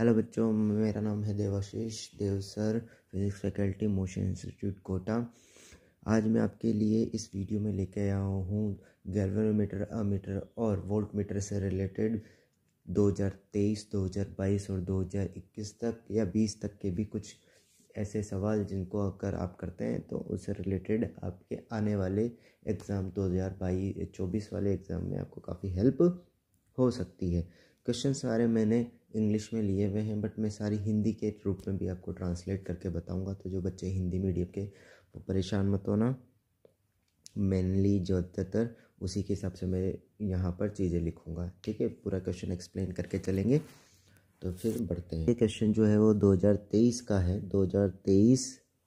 hello बच्चों मेरा नाम है Devashish Dev sir physics faculty Motion institute Kota आज मैं आपके लिए इस वीडियो में लेके आया हूँ गैल्वेनोमीटर अमीटर और वोल्ट मीटर से रिलेटेड 2023, 2022 और 2021 तक या 20 तक के भी कुछ ऐसे सवाल जिनको अगर आप करते हैं तो उससे रिलेटेड आपके आने वाले एग्ज़ाम दो हज़ार वाले एग्ज़ाम में आपको काफ़ी हेल्प हो सकती है क्वेश्चन सारे मैंने इंग्लिश में लिए हुए हैं बट मैं सारी हिंदी के रूप में भी आपको ट्रांसलेट करके बताऊंगा तो जो बच्चे हिंदी मीडियम के वो परेशान मत होना मेनली ज़्यादातर उसी के हिसाब से मैं यहाँ पर चीज़ें लिखूँगा ठीक है पूरा क्वेश्चन एक्सप्लेन करके चलेंगे तो फिर बढ़ते हैं ये क्वेश्चन जो है वो 2023 का है 2023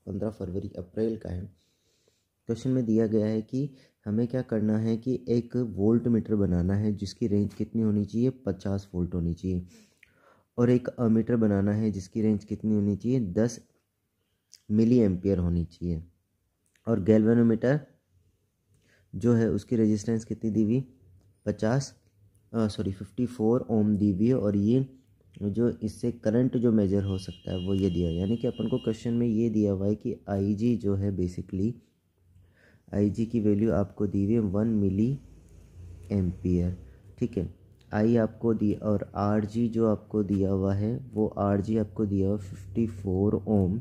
15 फरवरी अप्रैल का है क्वेश्चन में दिया गया है कि हमें क्या करना है कि एक वोल्ट मीटर बनाना है जिसकी रेंज कितनी होनी चाहिए पचास वोल्ट होनी चाहिए और एक अमीटर बनाना है जिसकी रेंज कितनी होनी चाहिए दस मिली एम्पियर होनी चाहिए और गैल्वेनोमीटर जो है उसकी रेजिस्टेंस कितनी दी हुई पचास सॉरी फिफ्टी फोर ओम दी हुई और ये जो इससे करंट जो मेजर हो सकता है वो ये दिया यानी कि अपन को क्वेश्चन में ये दिया हुआ है कि आई जी जो है बेसिकली आई जी की वैल्यू आपको दी हुई है वन मिली एम्पियर ठीक है आई आपको दी और आर जी जो आपको दिया हुआ है वो आर जी आपको दिया हुआ फिफ्टी फोर ओम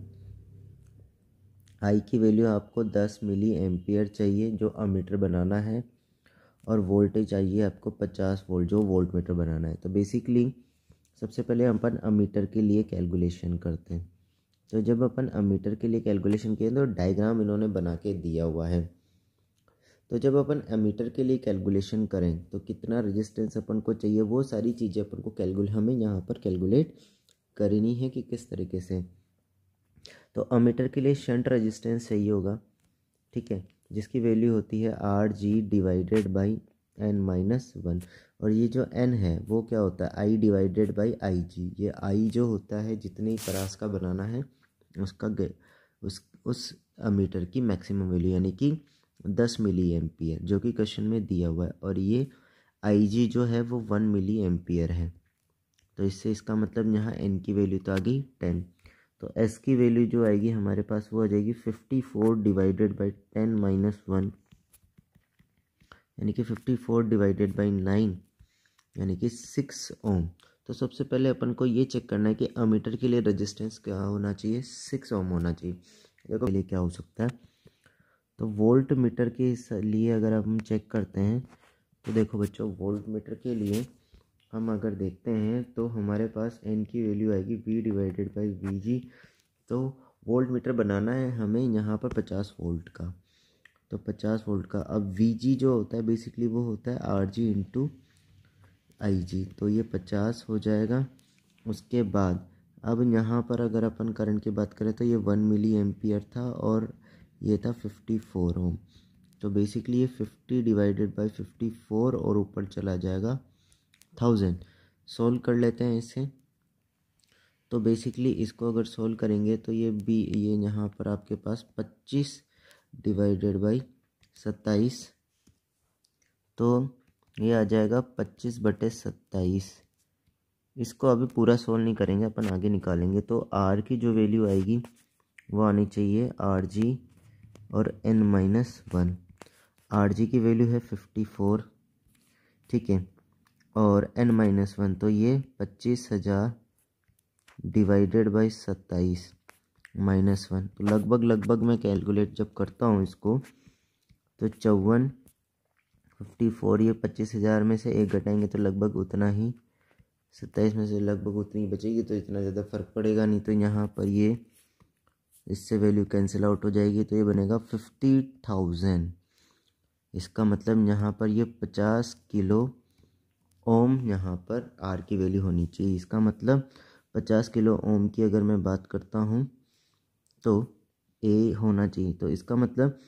आई की वैल्यू आपको दस मिली एम्पियर चाहिए जो अमीटर बनाना है और वोल्टेज चाहिए आपको पचास वोल्ट जो वोल्ट मीटर बनाना है तो बेसिकली सबसे पहले अपन अमीटर के लिए कैलकुलेशन करते हैं तो जब अपन अमीटर के लिए कैलकुलेशन किए तो डायग्राम इन्होंने बना के दिया हुआ है तो जब अपन एमीटर के लिए कैलकुलेशन करें तो कितना रेजिस्टेंस अपन को चाहिए वो सारी चीज़ें अपन को कैलकुल हमें यहाँ पर कैलकुलेट करनी है कि किस तरीके से तो अमीटर के लिए शंट रेजिस्टेंस चाहिए होगा ठीक है जिसकी वैल्यू होती है R G divided by N minus one और ये जो एन है वो क्या होता है आई डिवाइडेड बाई आई जी ये आई जो होता है जितने परास का बनाना है उसका उस उस अमीटर की मैक्सिमम वैल्यू यानी कि दस मिली एम्पियर जो कि क्वेश्चन में दिया हुआ है और ये आईजी जो है वो वन मिली एम्पियर है तो इससे इसका मतलब यहाँ एन की वैल्यू तो आ गई टेन तो एस की वैल्यू जो आएगी हमारे पास वो आ जाएगी fifty four divided by ten minus one यानी कि fifty four divided by nine यानी कि सिक्स ओम तो सबसे पहले अपन को ये चेक करना है कि अमीटर के लिए रेजिस्टेंस क्या होना चाहिए सिक्स ओम होना चाहिए देखो पहले क्या हो सकता है तो वोल्ट मीटर के लिए अगर हम चेक करते हैं तो देखो बच्चों वोल्ट मीटर के लिए हम अगर देखते हैं तो हमारे पास एन की वैल्यू आएगी V divided by V G तो वोल्ट मीटर बनाना है हमें यहाँ पर पचास वोल्ट का तो पचास वोल्ट का अब वी जी जो होता है बेसिकली वो होता है आर जी इंटू आई जी तो ये पचास हो जाएगा उसके बाद अब यहाँ पर अगर अपन करंट की बात करें तो ये वन मिली एम्पियर था और ये था फिफ्टी फोर ओम तो बेसिकली ये fifty divided by fifty four और ऊपर चला जाएगा थाउजेंड सोल्व कर लेते हैं इसे तो बेसिकली इसको अगर सोल्व करेंगे तो ये बी ये यहाँ पर आपके पास पच्चीस डिवाइडेड बाई सत्ताईस तो ये आ जाएगा पच्चीस बटे सत्ताईस इसको अभी पूरा सोल्व नहीं करेंगे अपन आगे निकालेंगे तो आर की जो वैल्यू आएगी वो आनी चाहिए आर जी और N minus one R G की वैल्यू है फिफ्टी फोर ठीक है और एन माइनस वन तो ये पच्चीस हज़ार डिवाइडेड बाई सत्ताईस माइनस वन तो लगभग लगभग मैं कैलकुलेट जब करता हूँ इसको तो चौवन फिफ्टी फोर ये पच्चीस हज़ार में से एक घटाएंगे तो लगभग उतना ही सत्ताईस में से लगभग उतनी बचेगी तो इतना ज़्यादा फ़र्क पड़ेगा नहीं तो यहाँ पर ये इससे वैल्यू कैंसिल आउट हो जाएगी तो ये बनेगा फिफ्टी थाउजेंड इसका मतलब यहाँ पर ये पचास किलो ओम यहाँ पर आर की वैल्यू होनी चाहिए इसका मतलब पचास किलो ओम की अगर मैं बात करता हूँ तो ए होना चाहिए तो इसका मतलब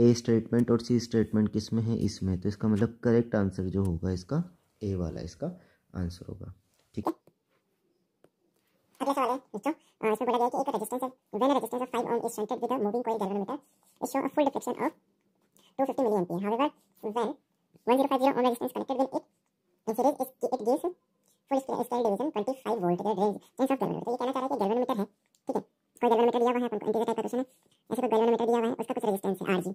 ए स्टेटमेंट और सी स्टेटमेंट किस में है इसमें तो इसका मतलब करेक्ट आंसर जो होगा इसका ए वाला इसका आंसर होगा ठीक अगला सवाल है इसमें बोला गया कि एक रेजिस्टेंस है when resistance of 5 ohm is shunted with a moving coil galvanometer it show a full deflection of 250 milliampere however when 1050 ohm resistance connected with it in series is it gives full scale division 25 volt the range sense of galvanometer ये कहना चाह रहा है कि galvanometer है ठीक है कोई गैल्वेनोमीटर दिया हुआ है अपन को इंटीजर टाइप का क्वेश्चन है ऐसे कोई गैल्वेनोमीटर दिया हुआ है उसका कुछ रेजिस्टेंस है आरजी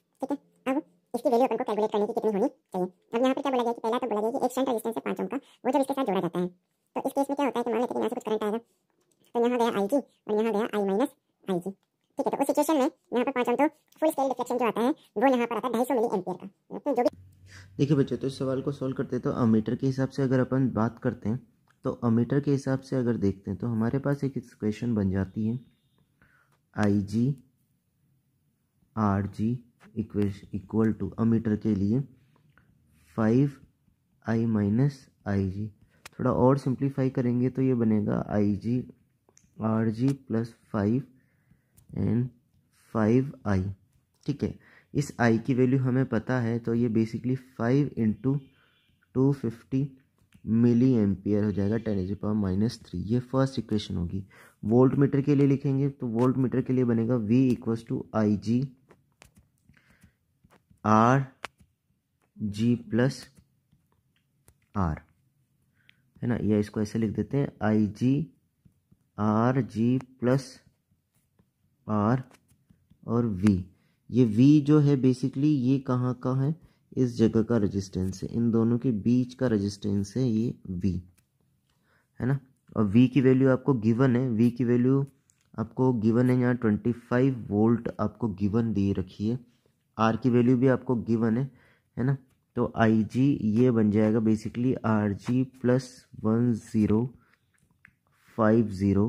ठीक है अब इसकी वैल्यू अपन को कैलकुलेट करने की कितनी होनी चाहिए अब यहां पर क्या बोला गया कि पहला तो बोला गया कि एक शंट रेजिस्टेंस है 5 ओम का वो जब इसके साथ जोड़ा जाता है तो इस केस में क्या करंट जो आता है वो यहाँ पर आता है ढाई सौ मिली का जो भी देखिए बच्चों तो इस सवाल को सॉल्व करते हैं तो अमीटर के हिसाब से अगर अपन बात करते हैं तो अमीटर के हिसाब से अगर देखते हैं तो हमारे पास एक क्वेश्चन बन जाती है आई जी आर जी इक्वेश इक्वल टू अमीटर के लिए फाइव आई माइनस आई जी थोड़ा और सिंप्लीफाई करेंगे तो ये बनेगा I G R G plus five and five I ठीक है इस आई की वैल्यू हमें पता है तो ये basically five into two fifty milliampere हो जाएगा ten as power minus three ये फर्स्ट इक्वेशन होगी वोल्ट मीटर के लिए लिखेंगे तो वोल्ट मीटर के लिए बनेगा V equals to I G R G plus R है ना या इसको ऐसे लिख देते हैं I G R G plus R और वी ये वी जो है बेसिकली ये कहाँ का है इस जगह का रजिस्टेंस है इन दोनों के बीच का रजिस्टेंस है ये वी है ना और वी की वैल्यू आपको गिवन है वी की वैल्यू आपको गिवन है यहाँ ट्वेंटी फाइव वोल्ट आपको गिवन दी रखी है आर की वैल्यू भी आपको गिवन है है ना तो आई जी ये बन जाएगा basically R G plus one zero five zero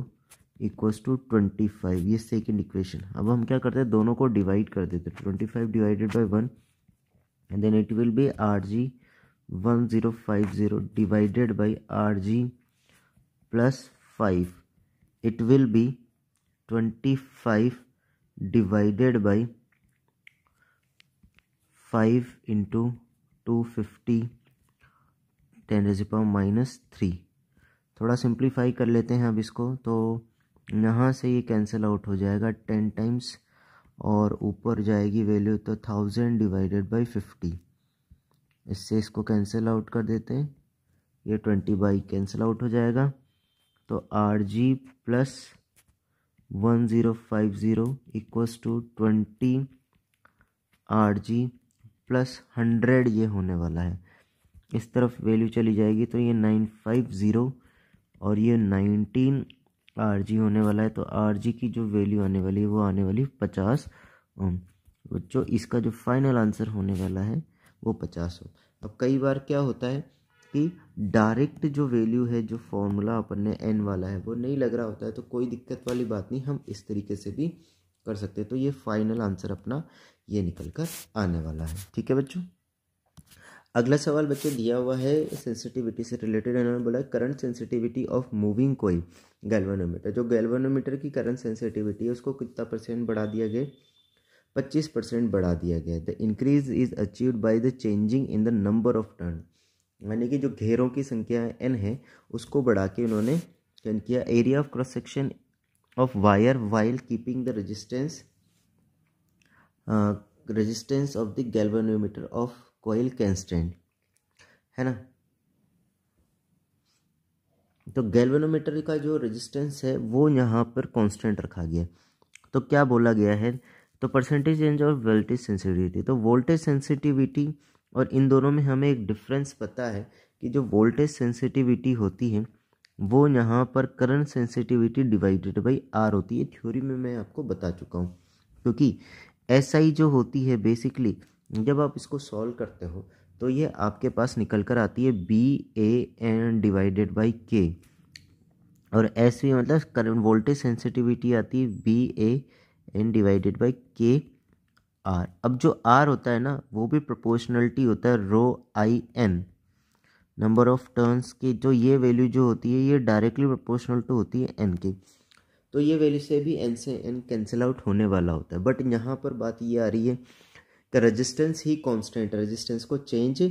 equals to twenty five ये सेकेंड इक्वेशन अब हम क्या करते हैं दोनों को डिवाइड कर देते twenty five divided by one and then it will be R G one zero five zero divided by R G plus five it will be twenty five divided by five into two fifty रेज रेजिपा minus three थोड़ा simplify कर लेते हैं अब इसको तो यहाँ से ये कैंसिल आउट हो जाएगा टेन टाइम्स और ऊपर जाएगी वैल्यू तो थाउजेंड डिवाइडेड बाई फिफ्टी इससे इसको कैंसिल आउट कर देते हैं ये ट्वेंटी बाई कैंसिल आउट हो जाएगा तो R G plus one zero five zero equals to twenty R G plus hundred ये होने वाला है इस तरफ वैल्यू चली जाएगी तो ये नाइन फाइव ज़ीरो और ये नाइनटीन आर जी होने वाला है तो आर जी की जो वैल्यू आने वाली है वो आने वाली पचास ओम जो इसका जो फाइनल आंसर होने वाला है वो पचास ओम अब कई बार क्या होता है कि डायरेक्ट जो वैल्यू है जो फॉर्मूला अपन ने एन वाला है वो नहीं लग रहा होता है तो कोई दिक्कत वाली बात नहीं हम इस तरीके से भी कर सकते हैं तो ये फाइनल आंसर अपना ये निकल कर आने वाला है ठीक है बच्चों अगला सवाल बच्चों दिया हुआ है सेंसिटिविटी से रिलेटेड इन्होंने बोला करंट सेंसिटिविटी ऑफ मूविंग कोई गैलवानोमीटर जो गैलवानोमीटर की करंट सेंसिटिविटी है उसको कितना परसेंट बढ़ा दिया गया पच्चीस परसेंट बढ़ा दिया गया the increase is achieve by the changing in the number of turn यानी कि जो घेरों की संख्या एन है उसको बढ़ा के उन्होंने चेंज किया area of cross section of wire while keeping the resistance resistance of the galvanometer of coil constant है ना तो गैल्वेनोमीटर का जो रेजिस्टेंस है वो यहाँ पर कांस्टेंट रखा गया तो क्या बोला गया है तो परसेंटेज चेंज और वोल्टेज सेंसिटिविटी तो वोल्टेज सेंसिटिविटी और इन दोनों में हमें एक डिफरेंस पता है कि जो वोल्टेज सेंसिटिविटी होती है वो यहाँ पर current sensitivity divided by R होती है थ्योरी में मैं आपको बता चुका हूँ क्योंकि एस SI जो होती है बेसिकली जब आप इसको सॉल्व करते हो तो ये आपके पास निकल कर आती है B A N divided by K और एस वी मतलब करंट वोल्टेज सेंसिटिविटी आती है B A N divided by K R अब जो आर होता है ना वो भी प्रोपोर्शनलिटी होता है rho I N number of turns की जो ये वैल्यू जो होती है ये डायरेक्टली प्रोपोर्शनल टू होती है एन के तो ये वैल्यू से भी एन से एन कैंसिल आउट होने वाला होता है बट यहाँ पर बात ये आ रही है द तो रेजिस्टेंस ही कांस्टेंट रेजिस्टेंस को चेंज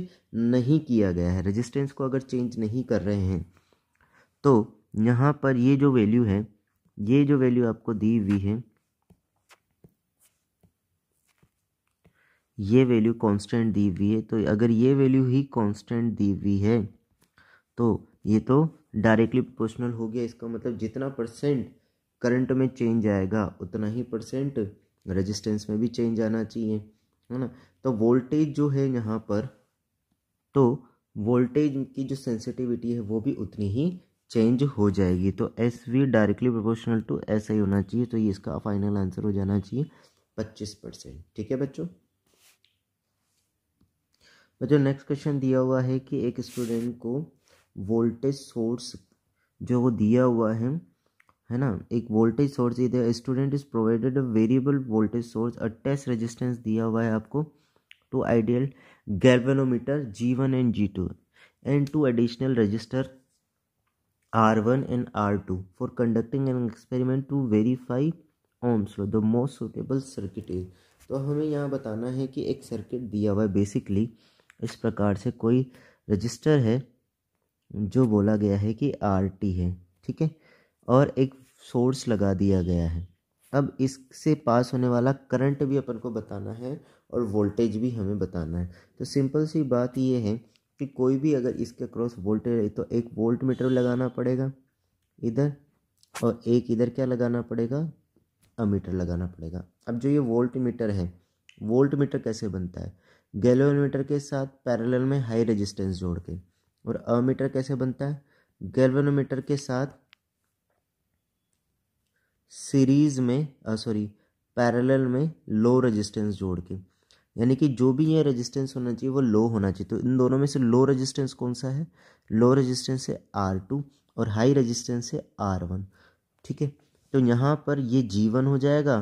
नहीं किया गया है रेजिस्टेंस को अगर चेंज नहीं कर रहे हैं तो यहाँ पर ये जो वैल्यू है ये जो वैल्यू आपको दी हुई है ये वैल्यू कांस्टेंट दी हुई है तो अगर ये वैल्यू ही कांस्टेंट दी हुई है तो ये तो डायरेक्टली प्रोपोर्शनल हो गया इसका मतलब जितना परसेंट करंट में चेंज आएगा उतना ही परसेंट रेजिस्टेंस में भी चेंज आना चाहिए है ना तो वोल्टेज जो है यहाँ पर तो वोल्टेज की जो सेंसिटिविटी है वो भी उतनी ही चेंज हो जाएगी तो S V directly proportional to S I होना चाहिए तो ये इसका फाइनल आंसर हो जाना चाहिए पच्चीस परसेंट ठीक है बच्चों बच्चों नेक्स्ट क्वेश्चन दिया हुआ है कि एक स्टूडेंट को वोल्टेज सोर्स जो वो दिया हुआ है है ना एक वोल्टेज सोर्स इधर student is provided a variable voltage source और टेस्ट रेजिस्टेंस दिया हुआ है आपको two ideal galvanometer G one and G two and two additional resistor R one and R two for conducting an experiment to verify Ohm's law the most suitable circuit is तो हमें यहाँ बताना है कि एक सर्किट दिया हुआ है बेसिकली इस प्रकार से कोई रजिस्टर है जो बोला गया है कि आर टी है ठीक है और एक सोर्स लगा दिया गया है अब इससे पास होने वाला करंट भी अपन को बताना है और वोल्टेज भी हमें बताना है तो सिंपल सी बात ये है कि कोई भी अगर इसके क्रॉस वोल्टेज तो एक वोल्ट मीटर लगाना पड़ेगा इधर और एक इधर क्या लगाना पड़ेगा अमीटर लगाना पड़ेगा अब जो ये वोल्ट मीटर है वोल्ट मीटर कैसे बनता है गैलोनोमीटर के साथ पैरेलल में हाई रेजिस्टेंस जोड़ के और अमीटर कैसे बनता है मीटर के साथ सीरीज़ में सॉरी पैरेलल में लो रेजिस्टेंस जोड़ के यानी कि जो भी ये रेजिस्टेंस होना चाहिए वो लो होना चाहिए तो इन दोनों में से लो रेजिस्टेंस कौन सा है लो रेजिस्टेंस है आर टू और हाई रेजिस्टेंस है आर वन ठीक है तो यहाँ पर ये जी वन हो जाएगा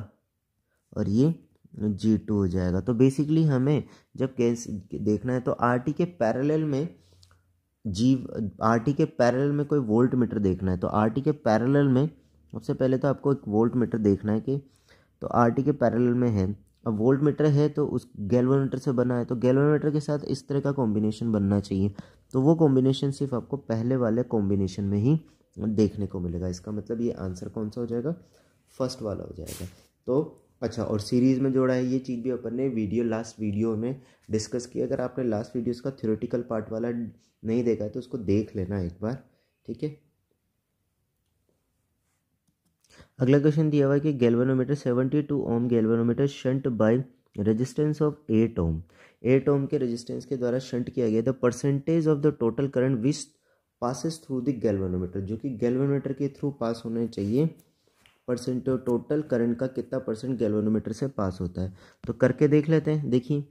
और ये जी टू हो जाएगा तो बेसिकली हमें जब कैस देखना है तो आर टी के पैरेलल में जी आर टी के पैरेलल में कोई वोल्ट मीटर देखना है तो आर टी के पैरेलल में सबसे पहले तो आपको एक वोल्ट मीटर देखना है कि तो आर के पैरेलल में है अब वोल्ट मीटर है तो उस गैल्वानोमीटर से बना है तो गैल्वानोमीटर के साथ इस तरह का कॉम्बिनेशन बनना चाहिए तो वो कॉम्बिनेशन सिर्फ आपको पहले वाले कॉम्बिनेशन में ही देखने को मिलेगा इसका मतलब ये आंसर कौन सा हो जाएगा फर्स्ट वाला हो जाएगा तो अच्छा और सीरीज़ में जोड़ा है ये चीज़ भी अपन ने वीडियो लास्ट वीडियो में डिस्कस की अगर आपने लास्ट वीडियो इसका थ्योरेटिकल पार्ट वाला नहीं देखा है तो उसको देख लेना एक बार ठीक है अगला क्वेश्चन दिया हुआ है कि galvanometer 72 ohm galvanometer shunt by resistance of eight ohm eight ohm के रेजिस्टेंस के द्वारा शंट किया गया the percentage of the total current which passes through the galvanometer जो कि गैल्वेनोमीटर के थ्रू पास होने चाहिए परसेंट टोटल करंट का कितना परसेंट गैल्वेनोमीटर से पास होता है तो करके देख लेते हैं देखिए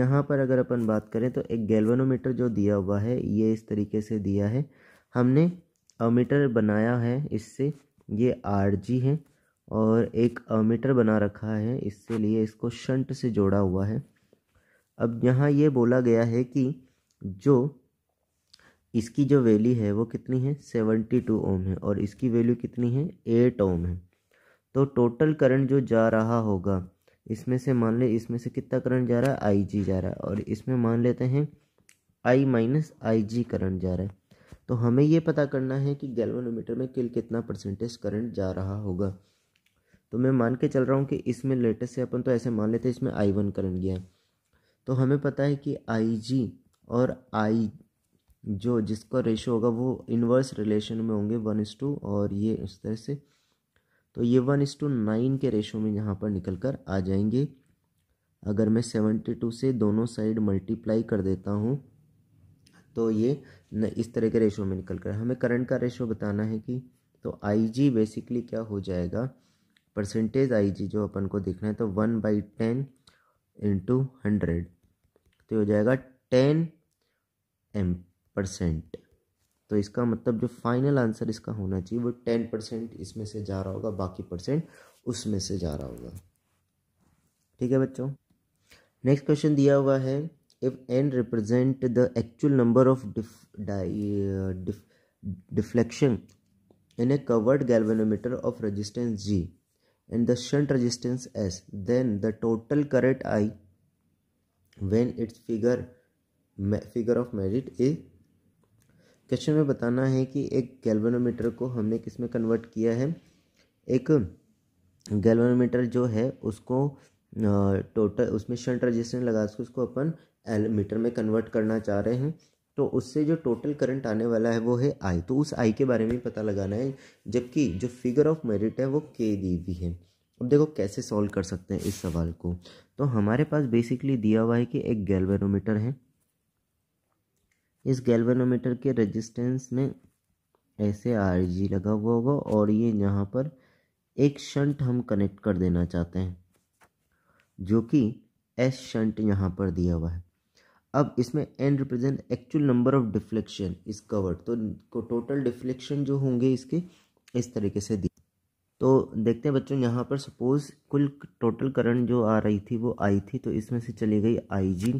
यहाँ पर अगर अपन बात करें तो एक गैल्वेनोमीटर जो दिया हुआ है ये इस तरीके से दिया है हमने अमीटर बनाया है इससे ये आरजी है और एक अमीटर बना रखा है इससे लिए इसको शंट से जोड़ा हुआ है अब यहाँ ये बोला गया है कि जो इसकी जो वैली है वो कितनी है सेवेंटी टू ओम है और इसकी वैल्यू कितनी है एट ओम है तो टोटल करंट जो जा रहा होगा इसमें से मान ले इसमें से कितना करंट जा रहा है आई जी जा रहा है और इसमें मान लेते हैं आई माइनस आई जी करंट जा रहा है तो हमें ये पता करना है कि गैल्वेनोमीटर में किल कितना परसेंटेज करंट जा रहा होगा तो मैं मान के चल रहा हूँ कि इसमें लेटेस्ट से अपन तो ऐसे मान लेते हैं इसमें आई वन करंट गया तो हमें पता है कि आई जी और आई जो जिसका रेशो होगा वो इन्वर्स रिलेशन में होंगे वन इस टू और ये इस तरह से तो ये वन इस टू नाइन के रेशो में यहाँ पर निकल कर आ जाएंगे अगर मैं सेवेंटी टू से दोनों साइड मल्टीप्लाई कर देता हूँ तो ये इस तरह के रेशो में निकल कर हमें करंट का रेशो बताना है कि तो आई जी बेसिकली क्या हो जाएगा परसेंटेज आई जी जो अपन को देखना है तो one by ten into hundred तो हो जाएगा टेन एम परसेंट तो इसका मतलब जो फाइनल आंसर इसका होना चाहिए वो टेन परसेंट इसमें से जा रहा होगा बाकी परसेंट उसमें से जा रहा होगा ठीक है बच्चों नेक्स्ट क्वेश्चन दिया हुआ है if n represent the actual number of dif, di, uh, dif, deflection in a covered galvanometer of resistance G and the shunt resistance S, then the total current I when its figure figure of merit a question में बताना है कि एक galvanometer को हमने किस में convert किया है एक गैल्वेनोमीटर जो है उसको टोटल उसमें शंट रजिस्टेंस लगा के उसको अपन एल मीटर में कन्वर्ट करना चाह रहे हैं तो उससे जो टोटल करंट आने वाला है वो है आई तो उस आई के बारे में पता लगाना है जबकि जो फिगर ऑफ मेरिट है वो के दी भी है अब देखो कैसे सॉल्व कर सकते हैं इस सवाल को तो हमारे पास बेसिकली दिया हुआ है कि एक गैल्वेनोमीटर है इस गैल्वेनोमीटर के रेजिस्टेंस में ऐसे आर जी लगा हुआ होगा और ये यहाँ पर एक शंट हम कनेक्ट कर देना चाहते हैं जो कि एस शंट यहाँ पर दिया हुआ है अब इसमें N represent actual number of deflection is covered तो टोटल डिफ्लेक्शन जो होंगे इसके इस तरीके से दिए तो देखते हैं बच्चों यहाँ पर सपोज कुल टोटल करंट जो आ रही थी वो आई थी तो इसमें से चली गई आई जी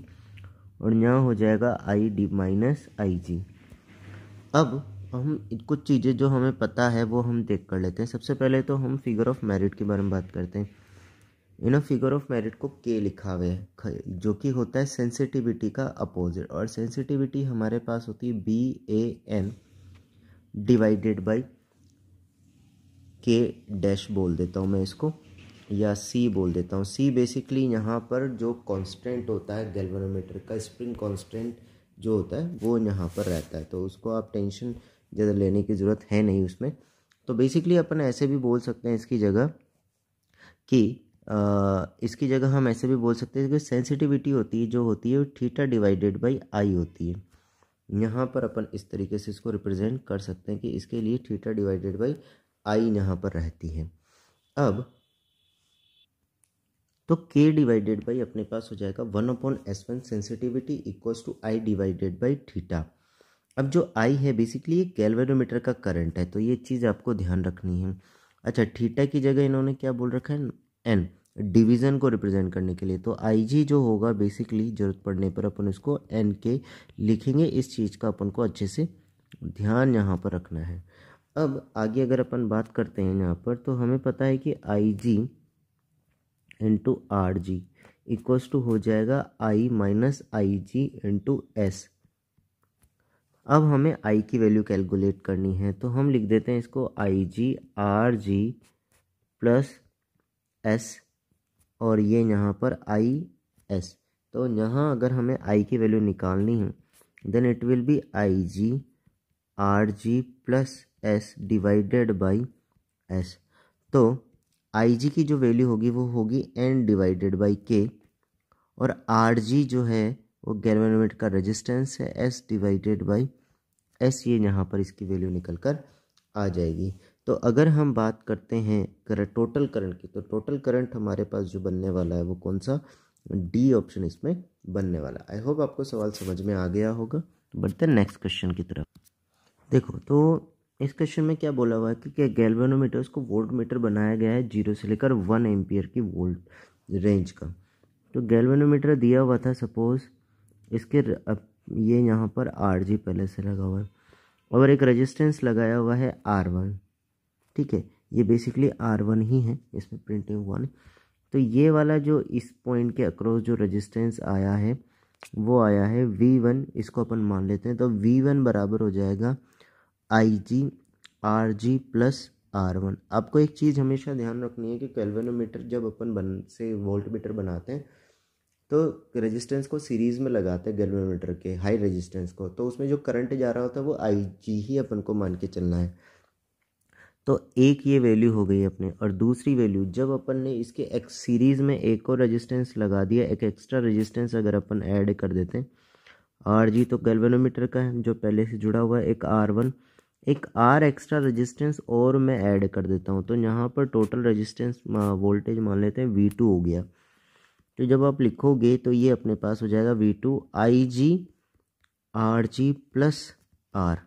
और यहाँ हो जाएगा आई डी माइनस आई जी अब हम कुछ चीज़ें जो हमें पता है वो हम देख कर लेते हैं सबसे पहले तो हम फिगर ऑफ मेरिट के बारे में बात करते हैं इन फिगर ऑफ मेरिट को के लिखा हुआ है जो कि होता है सेंसिटिविटी का अपोजिट और सेंसिटिविटी हमारे पास होती है B A N divided by K dash बोल देता हूँ मैं इसको या सी बोल देता हूँ सी बेसिकली यहाँ पर जो कांस्टेंट होता है गैल्वेनोमीटर का स्प्रिंग कांस्टेंट जो होता है वो यहाँ पर रहता है तो उसको आप टेंशन ज़्यादा लेने की ज़रूरत है नहीं उसमें तो बेसिकली अपन ऐसे भी बोल सकते हैं इसकी जगह कि इसकी जगह हम ऐसे भी बोल सकते हैं कि सेंसिटिविटी होती है जो होती है थीटा डिवाइडेड बाई आई होती है यहाँ पर अपन इस तरीके से इसको रिप्रेजेंट कर सकते हैं कि इसके लिए थीटा डिवाइडेड बाई आई यहाँ पर रहती है अब तो के डिवाइडेड बाई अपने पास हो जाएगा one upon S one sensitivity equals to I divided by theta अब जो आई है बेसिकली ये कैलवेरोमीटर का करंट है तो ये चीज़ आपको ध्यान रखनी है अच्छा थीटा की जगह इन्होंने क्या बोल रखा है एन डिवीज़न को रिप्रेजेंट करने के लिए तो आईजी जो होगा बेसिकली ज़रूरत पड़ने पर अपन इसको एन के लिखेंगे इस चीज़ का अपन को अच्छे से ध्यान यहाँ पर रखना है अब आगे अगर अपन बात करते हैं यहाँ पर तो हमें पता है कि I G into R G equals to हो जाएगा I minus I G into S अब हमें आई की वैल्यू कैलकुलेट करनी है तो हम लिख देते हैं इसको I G R G plus S और ये यहाँ पर आई एस तो यहाँ अगर हमें आई की वैल्यू निकालनी है then it will be I G R G plus S divided by S तो आई जी की जो वैल्यू होगी वो होगी एन डिवाइडेड बाई के और आर जी जो है वो गैलवन का रेजिस्टेंस है एस डिवाइडेड बाई एस ये यहाँ पर इसकी वैल्यू निकल कर आ जाएगी तो अगर हम बात करते हैं करंट टोटल करंट की तो टोटल करंट हमारे पास जो बनने वाला है वो कौन सा डी ऑप्शन इसमें बनने वाला आई होप आपको सवाल समझ में आ गया होगा बढ़ते हैं नेक्स्ट क्वेश्चन की तरफ देखो तो इस क्वेश्चन में क्या बोला हुआ है कि क्या गैल्वेनोमीटर उसको वोल्ट मीटर बनाया गया है जीरो से लेकर वन एम्पियर की वोल्ट रेंज का तो गैल्वेनोमीटर दिया हुआ था सपोज इसके अब ये यहाँ पर आर जी पहले से लगा हुआ है और एक रेजिस्टेंस लगाया हुआ है आर वन ठीक है ये बेसिकली आर वन ही है इसमें प्रिंटिंग वन तो ये वाला जो इस पॉइंट के अक्रॉस जो रजिस्टेंस आया है वो आया है वी वन इसको अपन मान लेते हैं तो वी वन बराबर हो जाएगा I G R G plus R one आपको एक चीज़ हमेशा ध्यान रखनी है कि कैलवेनोमीटर जब अपन बन से वोल्ट मीटर बनाते हैं तो रेजिस्टेंस को सीरीज़ में लगाते हैं गैल्वेनोमीटर के हाई रेजिस्टेंस को तो उसमें जो करंट जा रहा होता है वो आई जी ही अपन को मान के चलना है तो एक ये वैल्यू हो गई अपने और दूसरी वैल्यू जब अपन ने इसके एक सीरीज़ में एक और रेजिस्टेंस लगा दिया एक एक्स्ट्रा रेजिस्टेंस अगर अपन ऐड कर देते हैं आर जी तो गैल्वेनोमीटर का है जो पहले से जुड़ा हुआ है एक आर वन एक आर एक्स्ट्रा रेजिस्टेंस और मैं ऐड कर देता हूँ तो यहाँ पर टोटल रजिस्टेंस वोल्टेज मान लेते हैं वी टू हो गया तो जब आप लिखोगे तो ये अपने पास हो जाएगा V two I G R G plus R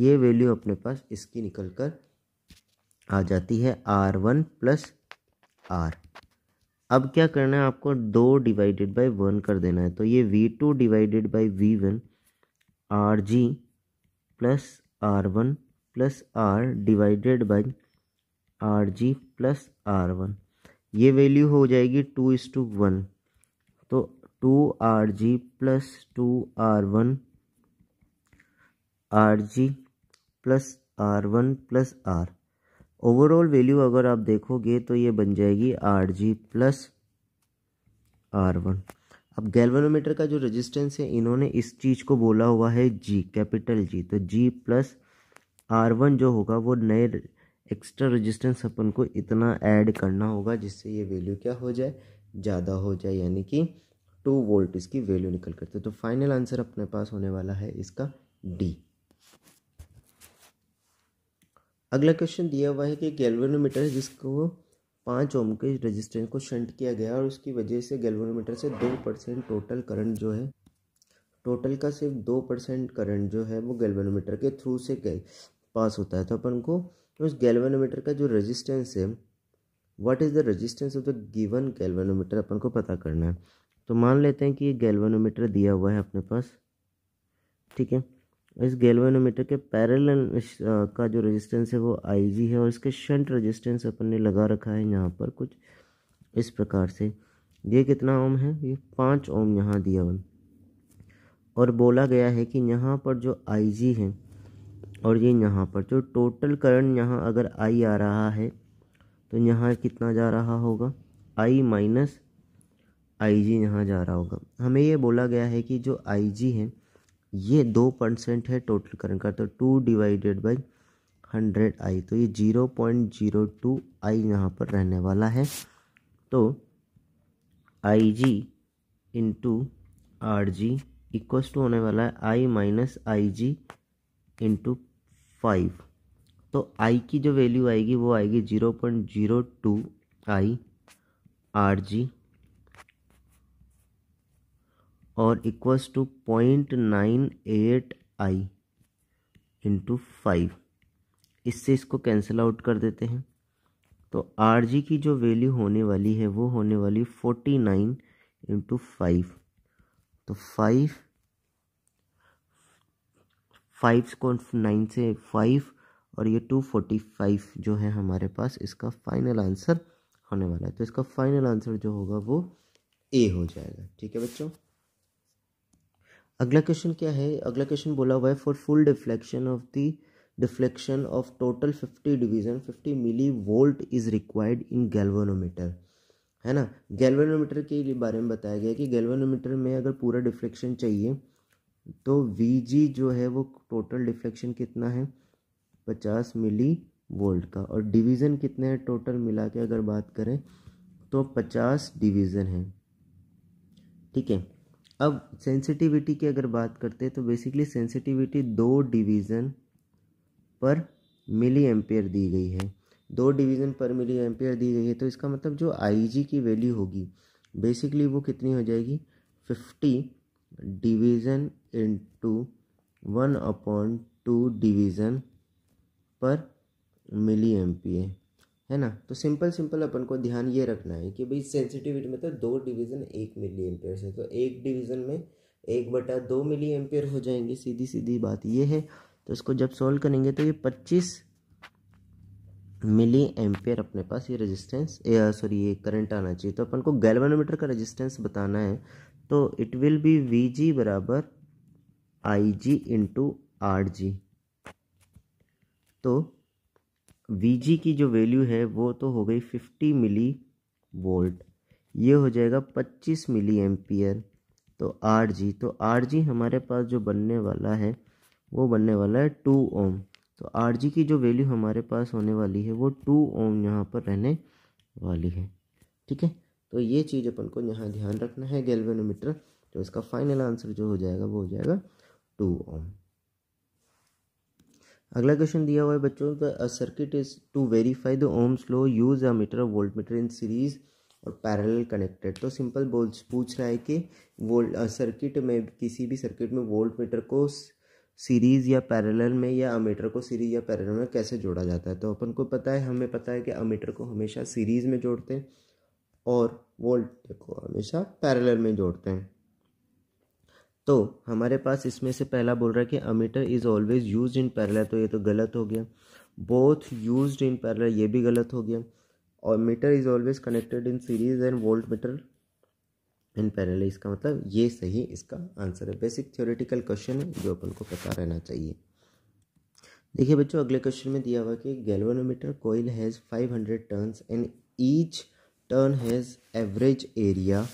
ये वैल्यू अपने पास इसकी निकल कर आ जाती है आर वन प्लस आर अब क्या करना है आपको दो डिवाइडेड बाई वन कर देना है तो ये V two divided by V one R G plus R one plus R divided by R G plus R one ये वैल्यू हो जाएगी टू इस टू वन तो two R G plus two R one R G plus R one plus R overall value अगर आप देखोगे तो ये बन जाएगी R G plus R one अब गैल्वेनोमीटर का जो रेजिस्टेंस है इन्होंने इस चीज़ को बोला हुआ है जी कैपिटल जी तो जी प्लस आर वन जो होगा वो नए एक्स्ट्रा रेजिस्टेंस अपन को इतना ऐड करना होगा जिससे ये वैल्यू क्या हो जाए ज़्यादा हो जाए यानी कि टू वोल्ट इसकी वैल्यू निकल करते तो फाइनल तो आंसर अपने पास होने वाला है इसका डी अगला क्वेश्चन दिया हुआ है कि गैल्वेनोमीटर है जिसको पाँच ओम के रेजिस्टेंस को शंट किया गया और उसकी वजह से गैल्वेनोमीटर से दो परसेंट टोटल करंट जो है टोटल का सिर्फ दो परसेंट करंट जो है वो गैल्वेनोमीटर के थ्रू से पास होता है तो अपन को उस गैल्वेनोमीटर का जो रेजिस्टेंस है what is the resistance of the given galvanometer अपन को पता करना है तो मान लेते हैं कि ये गैल्वेनोमीटर दिया हुआ है अपने पास ठीक है इस गैल्वेनोमीटर के पैरेलल का जो रेजिस्टेंस है वो आईजी है और इसके शंट रेजिस्टेंस अपन ने लगा रखा है यहाँ पर कुछ इस प्रकार से ये कितना ओम है ये पाँच ओम यहाँ दिया हुआ और बोला गया है कि यहाँ पर जो आईजी है और ये यहाँ पर जो टोटल करंट यहाँ अगर आई आ रहा है तो यहाँ कितना जा रहा होगा आई माइनस आई जी यहाँ जा रहा होगा हमें ये बोला गया है कि जो आई जी है ये दो परसेंट है टोटल करंट का तो two divided by hundred I तो ये zero point zero two I यहाँ पर रहने वाला है तो I G into R G equals to होने वाला है I minus I G into five तो आई की जो वैल्यू आएगी वो आएगी zero point zero two I R G और equals to point nine eight I into five इससे इसको कैंसिल आउट कर देते हैं तो आर जी की जो वैल्यू होने वाली है वो होने वाली फोर्टी नाइन इंटू फाइव तो फाइव फाइव को नाइन से फाइव और ये टू फोर्टी फाइव जो है हमारे पास इसका फाइनल आंसर होने वाला है तो इसका फाइनल आंसर जो होगा वो ए हो जाएगा ठीक है बच्चों अगला क्वेश्चन क्या है अगला क्वेश्चन बोला हुआ है for full deflection of the deflection of total fifty division fifty milli volt is required in galvanometer है ना गैल्वानोमीटर के बारे में बताया गया कि गैल्वानोमीटर में अगर पूरा डिफ्लेक्शन चाहिए तो वी जो है वो टोटल डिफ्लेक्शन कितना है पचास मिली वोल्ट का और डिवीज़न कितने हैं टोटल मिला के अगर बात करें तो पचास डिवीज़न है ठीक है अब सेंसिटिविटी की अगर बात करते हैं तो बेसिकली सेंसिटिविटी दो डिवीज़न पर मिली एम्पेयर दी गई है दो डिवीज़न पर मिली एम्पेयर दी गई है तो इसका मतलब जो आई की वैल्यू होगी बेसिकली वो कितनी हो जाएगी fifty division into one upon two division पर मिली एम्पियर है ना तो सिंपल सिंपल अपन को ध्यान ये रखना है कि भाई सेंसिटिविटी मतलब दो डिवीज़न एक मिली एम्पेयर से तो एक डिवीज़न में एक बटा दो मिली एम्पियर हो जाएंगे सीधी सीधी बात ये है तो इसको जब सॉल्व करेंगे तो ये पच्चीस मिली एम्पियर अपने पास ये रेजिस्टेंस सॉरी ये करंट uh, आना चाहिए तो अपन को गैल्वानोमीटर का रेजिस्टेंस बताना है तो it will be V G बराबर आई जी इंटू आर जी तो वी की जो वैल्यू है वो तो हो गई फिफ्टी मिली वोल्ट ये हो जाएगा पच्चीस मिली एम्पियर तो आर जी तो आर जी हमारे पास जो बनने वाला है वो बनने वाला है टू ओम तो आर जी की जो वैल्यू हमारे पास होने वाली है वो टू ओम यहाँ पर रहने वाली है ठीक है तो ये चीज़ अपन को यहाँ ध्यान रखना है गेलवेनोमीटर तो इसका फाइनल आंसर जो हो जाएगा वो हो जाएगा टू ओम अगला क्वेश्चन दिया हुआ है बच्चों the circuit is to verify the Ohm's law use ammeter voltmeter in series और पैरेलल कनेक्टेड तो सिंपल बोल पूछ रहा है कि वोल्ट सर्किट में किसी भी सर्किट में वोल्ट मीटर को सीरीज या पैरेलल में या अमीटर को सीरीज या पैरेलल में कैसे जोड़ा जाता है तो अपन को पता है हमें पता है कि अमीटर को हमेशा सीरीज में जोड़ते हैं और वोल्ट को हमेशा पैरेलल में जोड़ते हैं तो हमारे पास इसमें से पहला बोल रहा है कि ammeter is always use in parallel तो ये तो गलत हो गया बोथ यूज इन पैरल ये भी गलत हो गया और meter is always connected in series and voltmeter in parallel इसका मतलब ये सही इसका आंसर है बेसिक थियोरिटिकल क्वेश्चन है जो अपन को पता रहना चाहिए देखिए बच्चों अगले क्वेश्चन में दिया हुआ कि galvanometer coil has five hundred turns and each turn has average area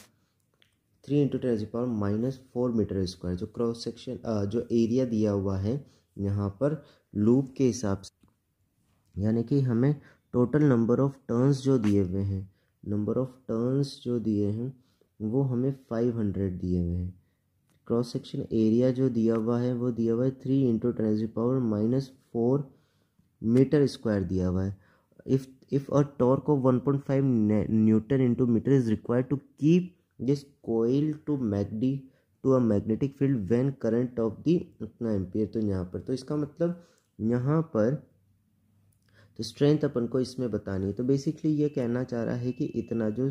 three into ten power minus four meter square जो क्रॉस सेक्शन uh, जो एरिया दिया हुआ है यहाँ पर लूप के हिसाब से यानी कि हमें टोटल नंबर ऑफ टर्न्स जो दिए हुए हैं नंबर ऑफ टर्न्स जो दिए हैं वो हमें फाइव हंड्रेड दिए हुए हैं क्रॉस सेक्शन एरिया जो दिया हुआ है वो दिया हुआ है three into ten power minus four meter square दिया हुआ है if if a torque of one point five newton into meter is required to keep this coil to मैगडी to a magnetic field when current of the उतना ampere तो यहाँ पर तो इसका मतलब यहाँ पर तो स्ट्रेंथ अपन को इसमें बतानी है तो बेसिकली ये कहना चाह रहा है कि इतना जो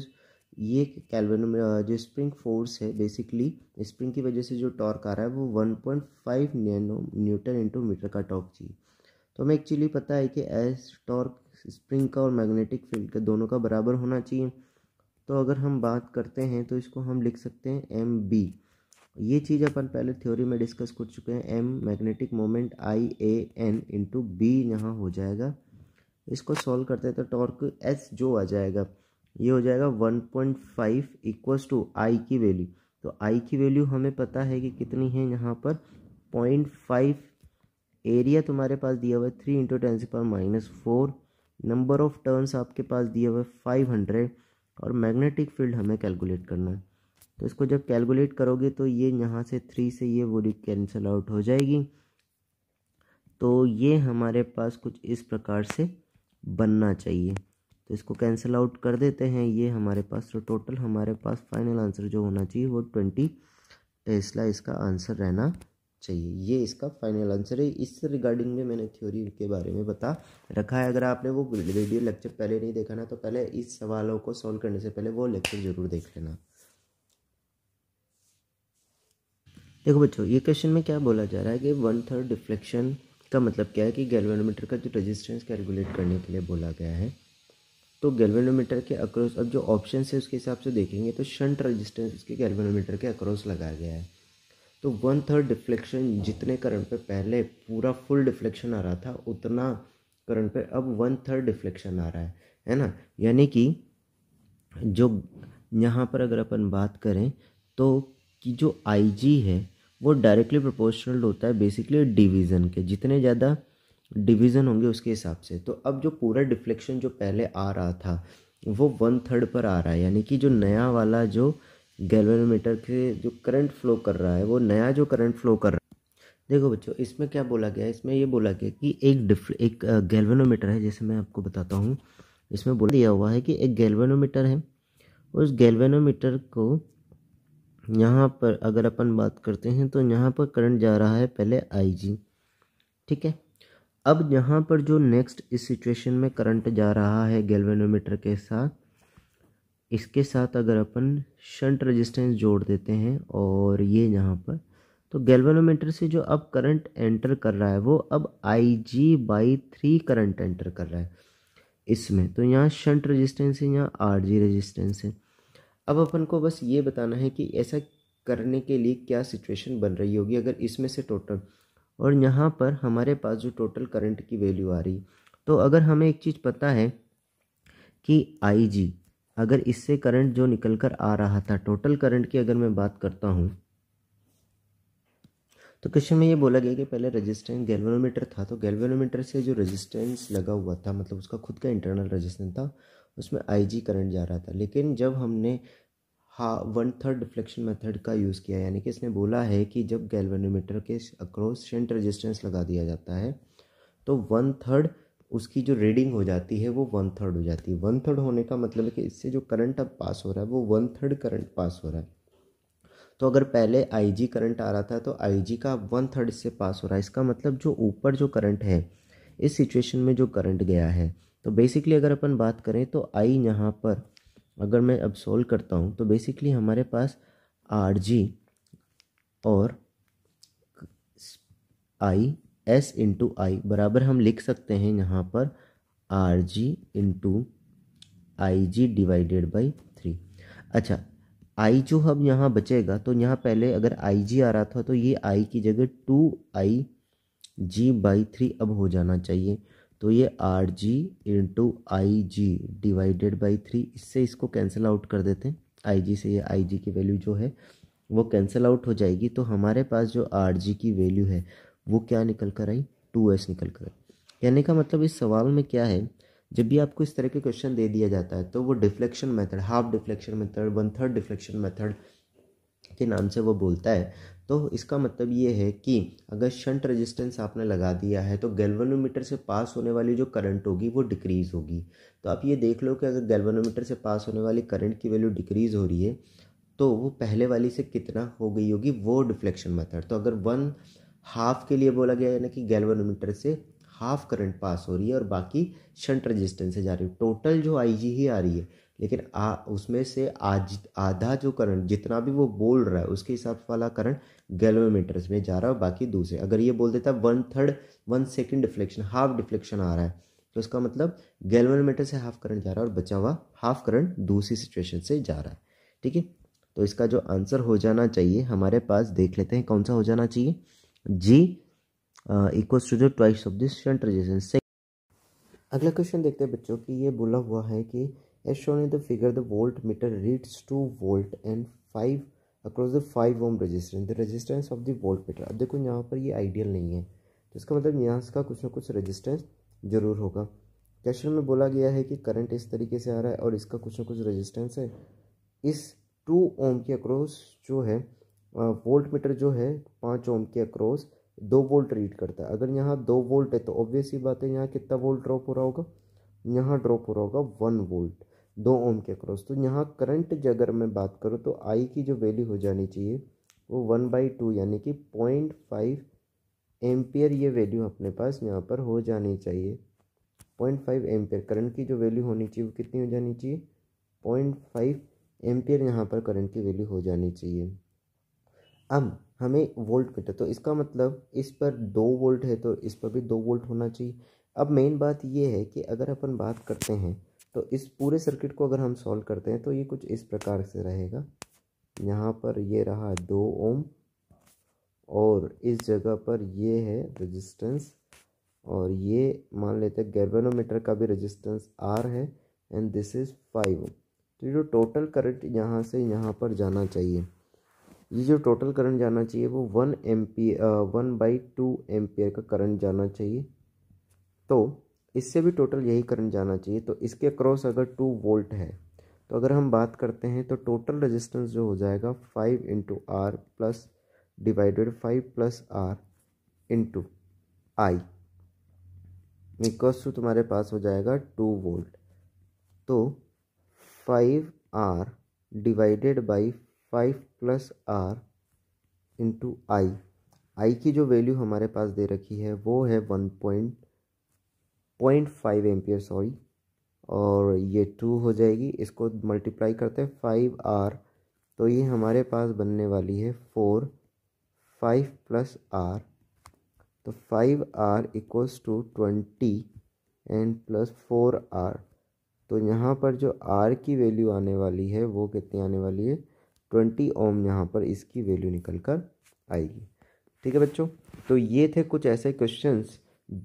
ये कैलवन जो स्प्रिंग फोर्स है बेसिकली स्प्रिंग की वजह से जो टॉर्क आ रहा है वो one point five nano newton into meter का टॉर्क चाहिए तो हमें एक्चुअली पता है कि एस टॉर्क स्प्रिंग का और मैग्नेटिक फील्ड का दोनों का बराबर होना चाहिए तो अगर हम बात करते हैं तो इसको हम लिख सकते हैं एम बी ये चीज़ अपन पहले थ्योरी में डिस्कस कर चुके हैं M magnetic moment I A N into B यहाँ हो जाएगा इसको सॉल्व करते हैं तो टॉर्क एस जो आ जाएगा ये हो जाएगा one point five equals to I की वैल्यू तो आई की वैल्यू हमें पता है कि कितनी है यहाँ पर पॉइंट फाइव एरिया तुम्हारे पास दिया हुआ है थ्री इंटू टेन से पर minus four number of turns आपके पास दिया हुआ है फाइव हंड्रेड और मैग्नेटिक फील्ड हमें कैलकुलेट करना है तो इसको जब कैलकुलेट करोगे तो ये यहाँ से थ्री से ये बॉडी कैंसिल आउट हो जाएगी तो ये हमारे पास कुछ इस प्रकार से बनना चाहिए तो इसको कैंसिल आउट कर देते हैं ये हमारे पास तो टोटल हमारे पास फाइनल आंसर जो होना चाहिए वो ट्वेंटी टेस्ला इसका आंसर रहना चाहिए ये इसका फाइनल आंसर है इस रिगार्डिंग में मैंने थ्योरी के बारे में बता रखा है अगर आपने वो वीडियो लेक्चर पहले नहीं देखा ना तो पहले इस सवालों को सॉल्व करने से पहले वो लेक्चर ज़रूर देख लेना देखो बच्चों ये क्वेश्चन में क्या बोला जा रहा है कि वन थर्ड डिफ्लेक्शन का मतलब क्या है कि गैलवेनोमीटर का जो रजिस्टेंस कैलकुलेट करने के लिए बोला गया है तो गैल्वेनोमीटर के अक्रॉस अब जो ऑप्शन है उसके हिसाब से देखेंगे तो शंट रजिस्टेंस उसके गैल्वेनोमीटर के अक्रॉस लगाया गया है तो वन थर्ड डिफ्लेक्शन जितने करंट पे पहले पूरा फुल डिफ्लेक्शन आ रहा था उतना करंट पे अब वन थर्ड डिफ्लेक्शन आ रहा है है ना यानी कि जो यहाँ पर अगर अपन बात करें तो कि जो आईजी है वो डायरेक्टली प्रोपोर्शनल होता है बेसिकली डिवीज़न के जितने ज़्यादा डिवीज़न होंगे उसके हिसाब से तो अब जो पूरा डिफ्लेक्शन जो पहले आ रहा था वो वन थर्ड पर आ रहा है यानी कि जो नया वाला जो गैल्वेनोमीटर के जो करंट फ्लो कर रहा है वो नया जो करंट फ्लो कर रहा है देखो बच्चों इसमें क्या बोला गया है इसमें ये बोला गया कि एक डिफ एक गैल्वेनोमीटर है जैसे मैं आपको बताता हूँ इसमें बोल दिया हुआ है कि एक गैल्वेनोमीटर है उस गैल्वेनोमीटर को यहाँ पर अगर अपन बात करते हैं तो यहाँ पर करंट जा रहा है पहले आई ठीक है अब यहाँ पर जो नेक्स्ट इस सिचुएशन में करंट जा रहा है गैल्वेनोमीटर के साथ इसके साथ अगर अपन शंट रेजिस्टेंस जोड़ देते हैं और ये यहाँ पर तो गैल्वेनोमीटर से जो अब करंट एंटर कर रहा है वो अब I G by three current enter कर रहा है इसमें तो यहाँ शंट रेजिस्टेंस है यहाँ आर जी रजिस्टेंस है अब अपन को बस ये बताना है कि ऐसा करने के लिए क्या सिचुएशन बन रही होगी अगर इसमें से टोटल और यहाँ पर हमारे पास जो टोटल करंट की वैल्यू आ रही तो अगर हमें एक चीज़ पता है कि आई जी अगर इससे करंट जो निकल कर आ रहा था टोटल करंट की अगर मैं बात करता हूँ तो क्वेश्चन में ये बोला गया कि पहले रेजिस्टेंस गैल्वेनोमीटर था तो गैल्वेनोमीटर से जो रेजिस्टेंस लगा हुआ था मतलब उसका खुद का इंटरनल रेजिस्टेंस था उसमें आईजी करंट जा रहा था लेकिन जब हमने हा वन थर्ड डिफ्लेक्शन मेथड का यूज़ किया यानी कि इसने बोला है कि जब गैल्वेनोमीटर के अक्रॉस शंट रेजिस्टेंस लगा दिया जाता है तो वन थर्ड उसकी जो रीडिंग हो जाती है वो वन थर्ड हो जाती है वन थर्ड होने का मतलब है कि इससे जो करंट अब पास हो रहा है वो वन थर्ड करंट पास हो रहा है तो अगर पहले आईजी करंट आ रहा था तो आईजी का वन थर्ड इससे पास हो रहा है इसका मतलब जो ऊपर जो करंट है इस सिचुएशन में जो करंट गया है तो बेसिकली अगर अपन बात करें तो आई यहाँ पर अगर मैं अब सोल्व करता हूँ तो बेसिकली हमारे पास आर जी और आई एस इंटू आई बराबर हम लिख सकते हैं यहाँ पर R G into I G divided by three अच्छा आई जो हम यहाँ बचेगा तो यहाँ पहले अगर आई जी आ रहा था तो ये आई की जगह two I G by three अब हो जाना चाहिए तो ये R G into I G divided by three इससे इसको कैंसिल आउट कर देते हैं आई जी से ये आई जी की वैल्यू जो है वो कैंसिल आउट हो जाएगी तो हमारे पास जो आर जी की वैल्यू है वो क्या निकल कर आई टू एस निकल कर आई कहने का मतलब इस सवाल में क्या है जब भी आपको इस तरह के क्वेश्चन दे दिया जाता है तो वो deflection method half deflection method one third deflection method के नाम से वो बोलता है तो इसका मतलब ये है कि अगर शंट रेजिस्टेंस आपने लगा दिया है तो गैल्वेनोमीटर से पास होने वाली जो करंट होगी वो डिक्रीज़ होगी तो आप ये देख लो कि अगर गैल्वेनोमीटर से पास होने वाली करंट की वैल्यू डिक्रीज़ हो रही है तो वो पहले वाली से कितना हो गई होगी वो डिफ्लेक्शन मेथड तो अगर वन हाफ के लिए बोला गया यानी कि गैल्वानोमीटर से हाफ करंट पास हो रही है और बाकी शंट रेजिस्टेंस से जा रही है टोटल जो आईजी ही आ रही है लेकिन आ उसमें से आज आधा जो करंट जितना भी वो बोल रहा है उसके हिसाब वाला करंट गैल्वामीटर में जा रहा है और बाकी दूसरे अगर ये बोल देता one third one second deflection half deflection आ रहा है तो इसका मतलब गैल्वामीटर से हाफ करंट जा रहा है और बचा हुआ हाफ करंट दूसरी सिचुएशन से जा रहा है ठीक है तो इसका जो आंसर हो जाना चाहिए हमारे पास देख लेते हैं कौन सा हो जाना चाहिए जी इक्वल्स टू जो ट्वाइस ऑफ दिस शंट अगला क्वेश्चन देखते हैं बच्चों कि ये बोला हुआ है कि as shown in the figure the voltmeter reads two volt and five across the five ohm resistance the resistance of the voltmeter अब देखो यहाँ पर ये आइडियल नहीं है तो इसका मतलब यहाँ इसका कुछ ना कुछ रेजिस्टेंस जरूर होगा क्वेश्चन में बोला गया है कि करंट इस तरीके से आ रहा है और इसका कुछ ना कुछ रजिस्टेंस है इस टू ओम के अक्रॉस जो है वोल्ट मीटर जो है पाँच ओम के अक्रॉस दो वोल्ट रीड करता है अगर यहाँ दो वोल्ट है तो ऑब्वियसली बात है यहाँ कितना वोल्ट ड्रॉप हो रहा होगा यहाँ ड्रॉप हो रहा होगा वन वोल्ट दो ओम के अक्रॉस तो यहाँ करंट जो अगर मैं बात करूँ तो आई की जो वैल्यू हो जानी चाहिए वो वन बाई टू यानी कि पॉइंट फाइव एम्पियर ये वैल्यू अपने पास यहाँ पर हो जानी चाहिए पॉइंट फाइव एम्पियर करंट की जो वैल्यू होनी चाहिए वो कितनी हो जानी चाहिए पॉइंट फाइव एम्पियर यहाँ पर करंट की वैल्यू हो जानी चाहिए अम हमें वोल्ट मीटर तो इसका मतलब इस पर दो वोल्ट है तो इस पर भी दो वोल्ट होना चाहिए अब मेन बात ये है कि अगर अपन बात करते हैं तो इस पूरे सर्किट को अगर हम सॉल्व करते हैं तो ये कुछ इस प्रकार से रहेगा यहाँ पर ये रहा दो ओम और इस जगह पर ये है रेजिस्टेंस और ये मान लेते हैं गैल्वेनोमीटर का भी रेजिस्टेंस आर है and this is five ohm तो जो टोटल करंट यहाँ से यहाँ पर जाना चाहिए ये जो टोटल करंट जाना चाहिए वो one M P one by two M का करंट जाना चाहिए तो इससे भी टोटल यही करंट जाना चाहिए तो इसके अक्रॉस अगर टू वोल्ट है तो अगर हम बात करते हैं तो टोटल रेजिस्टेंस जो हो जाएगा five into R plus divided five plus R into I equals to तुम्हारे पास हो जाएगा टू वोल्ट तो five R divided by five plus R into I I की जो वैल्यू हमारे पास दे रखी है वो है one point point five ampere sorry और ये टू हो जाएगी इसको मल्टीप्लाई करते हैं फाइव आर तो ये हमारे पास बनने वाली है फोर फाइव प्लस आर तो five R equals to twenty and plus four R तो यहाँ पर जो आर की वैल्यू आने वाली है वो कितनी आने वाली है ट्वेंटी ओम यहाँ पर इसकी वैल्यू निकल कर आएगी ठीक है बच्चों तो ये थे कुछ ऐसे क्वेश्चंस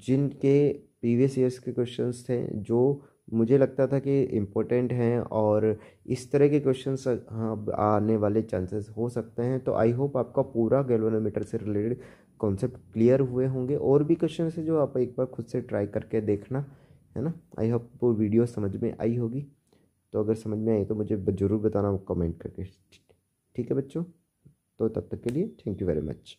जिनके प्रीवियस ईयर्स के क्वेश्चंस थे जो मुझे लगता था कि इम्पोर्टेंट हैं और इस तरह के हाँ आने वाले चांसेस हो सकते हैं तो आई होप आपका पूरा गैल्वेनोमीटर से रिलेटेड कॉन्सेप्ट क्लियर हुए होंगे और भी क्वेश्चन है जो आप एक बार खुद से ट्राई करके देखना है ना आई होप वो वीडियो समझ में आई होगी तो अगर समझ में आई तो मुझे ज़रूर बताना कमेंट करके ठीक है बच्चों तो तब तक के लिए थैंक यू वेरी मच